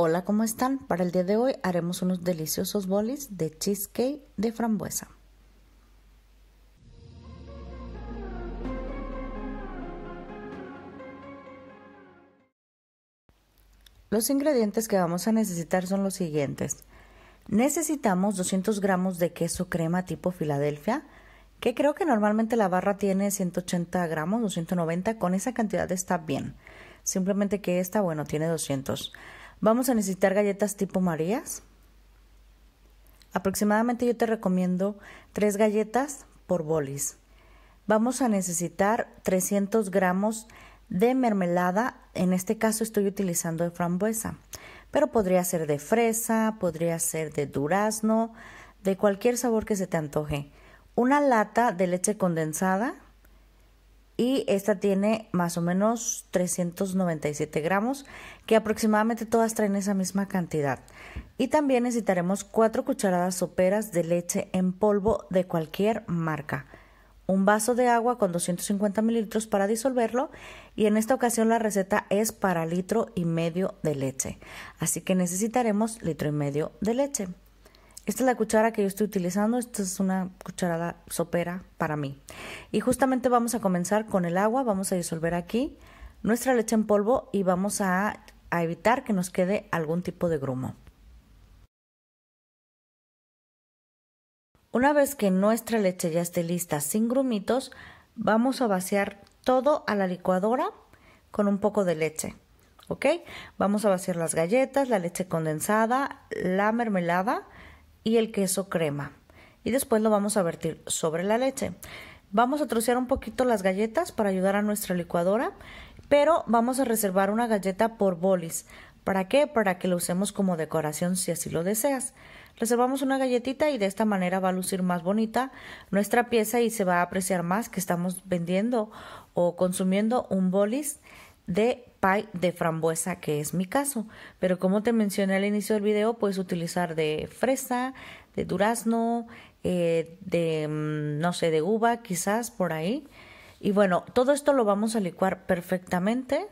Hola, ¿cómo están? Para el día de hoy haremos unos deliciosos bolis de cheesecake de frambuesa. Los ingredientes que vamos a necesitar son los siguientes. Necesitamos 200 gramos de queso crema tipo Filadelfia, que creo que normalmente la barra tiene 180 gramos, 290, con esa cantidad está bien. Simplemente que esta, bueno, tiene 200 Vamos a necesitar galletas tipo Marías. Aproximadamente yo te recomiendo tres galletas por bolis. Vamos a necesitar 300 gramos de mermelada. En este caso estoy utilizando de frambuesa, pero podría ser de fresa, podría ser de durazno, de cualquier sabor que se te antoje. Una lata de leche condensada, y esta tiene más o menos 397 gramos, que aproximadamente todas traen esa misma cantidad. Y también necesitaremos 4 cucharadas soperas de leche en polvo de cualquier marca, un vaso de agua con 250 mililitros para disolverlo y en esta ocasión la receta es para litro y medio de leche, así que necesitaremos litro y medio de leche. Esta es la cuchara que yo estoy utilizando, esta es una cucharada sopera para mí. Y justamente vamos a comenzar con el agua, vamos a disolver aquí nuestra leche en polvo y vamos a, evitar que nos quede algún tipo de grumo. Una vez que nuestra leche ya esté lista sin grumitos, vamos a vaciar todo a la licuadora con un poco de leche. ¿Ok? Vamos a vaciar las galletas, la leche condensada, la mermelada y el queso crema. Y después lo vamos a vertir sobre la leche. Vamos a trocear un poquito las galletas para ayudar a nuestra licuadora, pero vamos a reservar una galleta por bolis. ¿Para qué? Para que lo usemos como decoración si así lo deseas. Reservamos una galletita y de esta manera va a lucir más bonita nuestra pieza y se va a apreciar más que estamos vendiendo o consumiendo un bolis de pie de frambuesa, que es mi caso. Pero como te mencioné al inicio del video, puedes utilizar de fresa, de durazno, eh, de, mm, no sé, de uva, quizás por ahí. Y bueno, todo esto lo vamos a licuar perfectamente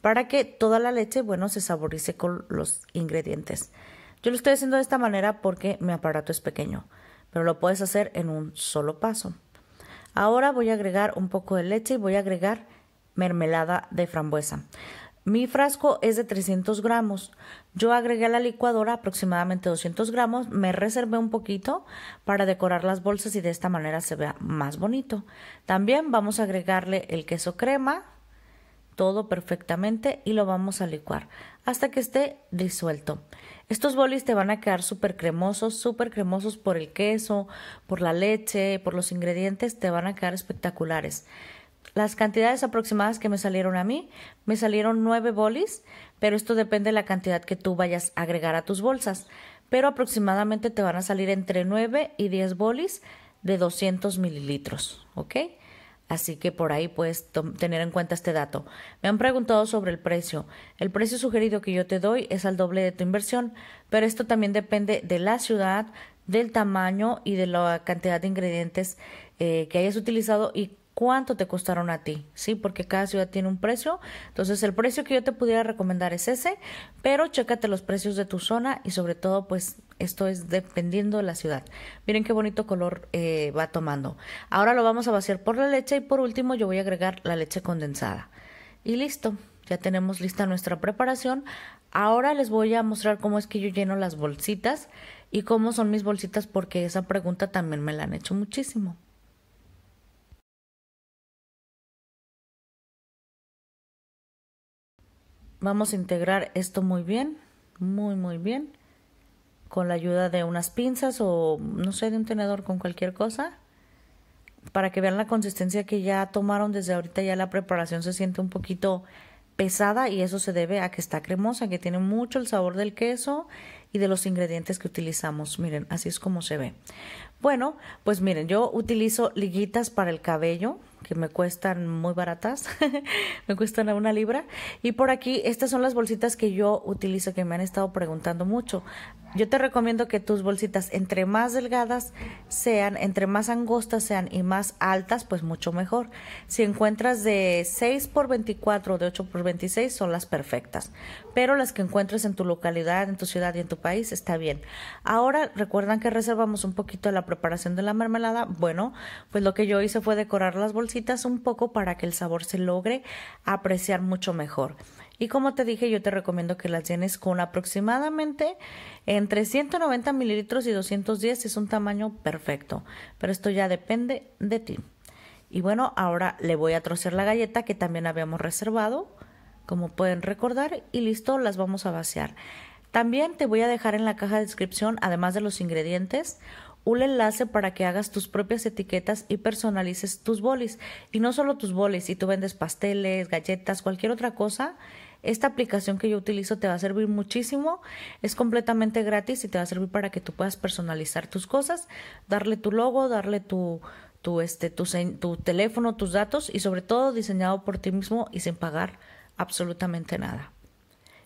para que toda la leche, bueno, se saborice con los ingredientes. Yo lo estoy haciendo de esta manera porque mi aparato es pequeño, pero lo puedes hacer en un solo paso. Ahora voy a agregar un poco de leche y voy a agregar mermelada de frambuesa. Mi frasco es de 300 gramos. Yo agregué a la licuadora aproximadamente 200 gramos, me reservé un poquito para decorar las bolsas y de esta manera se vea más bonito. También vamos a agregarle el queso crema, todo perfectamente y lo vamos a licuar hasta que esté disuelto. Estos bolis te van a quedar súper cremosos, súper cremosos por el queso, por la leche, por los ingredientes, te van a quedar espectaculares las cantidades aproximadas que me salieron a mí, me salieron 9 bolis, pero esto depende de la cantidad que tú vayas a agregar a tus bolsas, pero aproximadamente te van a salir entre 9 y 10 bolis de 200 mililitros, ¿ok? Así que por ahí puedes tener en cuenta este dato. Me han preguntado sobre el precio. El precio sugerido que yo te doy es al doble de tu inversión, pero esto también depende de la ciudad, del tamaño y de la cantidad de ingredientes eh, que hayas utilizado y cuánto te costaron a ti, ¿sí? Porque cada ciudad tiene un precio. Entonces, el precio que yo te pudiera recomendar es ese, pero chécate los precios de tu zona y sobre todo, pues, esto es dependiendo de la ciudad. Miren qué bonito color eh, va tomando. Ahora lo vamos a vaciar por la leche y por último yo voy a agregar la leche condensada. Y listo, ya tenemos lista nuestra preparación. Ahora les voy a mostrar cómo es que yo lleno las bolsitas y cómo son mis bolsitas porque esa pregunta también me la han hecho muchísimo. Vamos a integrar esto muy bien, muy muy bien, con la ayuda de unas pinzas o no sé, de un tenedor con cualquier cosa, para que vean la consistencia que ya tomaron desde ahorita, ya la preparación se siente un poquito pesada y eso se debe a que está cremosa, que tiene mucho el sabor del queso y de los ingredientes que utilizamos. Miren, así es como se ve. Bueno, pues miren, yo utilizo liguitas para el cabello, que me cuestan muy baratas, me cuestan a una libra. Y por aquí, estas son las bolsitas que yo utilizo, que me han estado preguntando mucho. Yo te recomiendo que tus bolsitas, entre más delgadas sean, entre más angostas sean y más altas, pues mucho mejor. Si encuentras de 6 por 24 o de 8 por 26, son las perfectas. Pero las que encuentres en tu localidad, en tu ciudad y en tu país, está bien. Ahora, recuerdan que reservamos un poquito la preparación de la mermelada. Bueno, pues lo que yo hice fue decorar las bolsitas un poco para que el sabor se logre apreciar mucho mejor. Y como te dije, yo te recomiendo que las llenes con aproximadamente entre 190 mililitros y 210, es un tamaño perfecto, pero esto ya depende de ti. Y bueno, ahora le voy a trocer la galleta que también habíamos reservado, como pueden recordar, y listo, las vamos a vaciar. También te voy a dejar en la caja de descripción, además de los ingredientes, un enlace para que hagas tus propias etiquetas y personalices tus bolis. Y no solo tus bolis, si tú vendes pasteles, galletas, cualquier otra cosa, esta aplicación que yo utilizo te va a servir muchísimo, es completamente gratis y te va a servir para que tú puedas personalizar tus cosas, darle tu logo, darle tu, tu, este, tu, tu teléfono, tus datos y sobre todo diseñado por ti mismo y sin pagar absolutamente nada.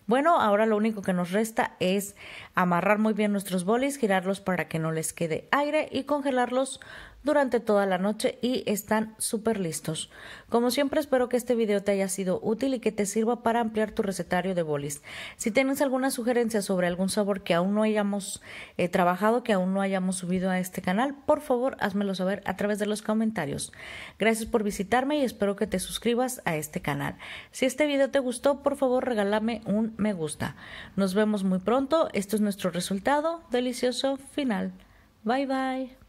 Bueno, ahora lo único que nos resta es amarrar muy bien nuestros bolis, girarlos para que no les quede aire y congelarlos durante toda la noche y están súper listos. Como siempre espero que este video te haya sido útil y que te sirva para ampliar tu recetario de bolis. Si tienes alguna sugerencia sobre algún sabor que aún no hayamos eh, trabajado, que aún no hayamos subido a este canal, por favor házmelo saber a través de los comentarios. Gracias por visitarme y espero que te suscribas a este canal. Si este video te gustó, por favor regálame un me gusta. Nos vemos muy pronto. Esto es nuestro resultado delicioso final. Bye bye.